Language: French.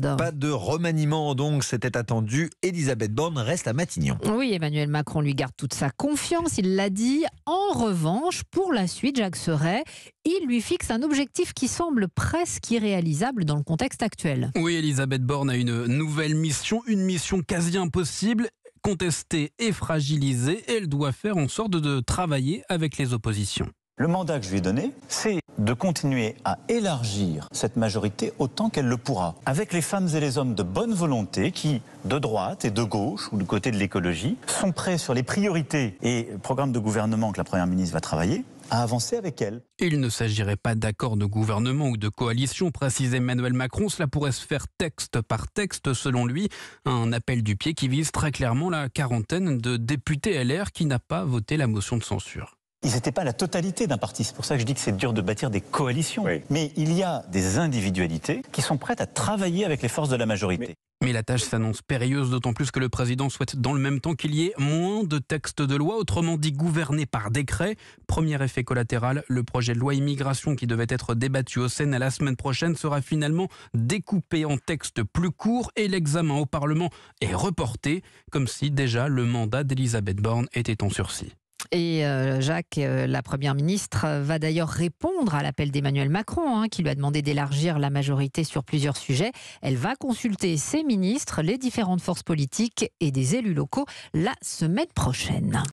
Pas de remaniement, donc c'était attendu. Elisabeth Borne reste à Matignon. Oui, Emmanuel Macron lui garde toute sa confiance, il l'a dit. En revanche, pour la suite, Jacques Serret, il lui fixe un objectif qui semble presque irréalisable dans le contexte actuel. Oui, Elisabeth Borne a une nouvelle mission, une mission quasi impossible contestée et fragilisée, elle doit faire en sorte de travailler avec les oppositions. Le mandat que je lui ai donné, c'est de continuer à élargir cette majorité autant qu'elle le pourra, avec les femmes et les hommes de bonne volonté qui, de droite et de gauche, ou du côté de l'écologie, sont prêts sur les priorités et programmes de gouvernement que la Première ministre va travailler à avancer avec elle. Il ne s'agirait pas d'accord de gouvernement ou de coalition, précise Emmanuel Macron. Cela pourrait se faire texte par texte, selon lui. Un appel du pied qui vise très clairement la quarantaine de députés LR qui n'a pas voté la motion de censure. Ils n'étaient pas la totalité d'un parti. C'est pour ça que je dis que c'est dur de bâtir des coalitions. Mais il y a des individualités qui sont prêtes à travailler avec les forces de la majorité. Mais... la tâche s'annonce périlleuse, d'autant plus que le président souhaite dans le même temps qu'il y ait moins de textes de loi, autrement dit gouvernés par décret. Premier effet collatéral, le projet de loi immigration qui devait être débattu au Sénat la semaine prochaine sera finalement découpé en textes plus courts et l'examen au Parlement est reporté, comme si déjà le mandat d'Elisabeth Borne était en sursis. Et euh, Jacques, euh, la Première ministre, va d'ailleurs répondre à l'appel d'Emmanuel Macron, hein, qui lui a demandé d'élargir la majorité sur plusieurs sujets. Elle va consulter ses ministres, les différentes forces politiques et des élus locaux la semaine prochaine.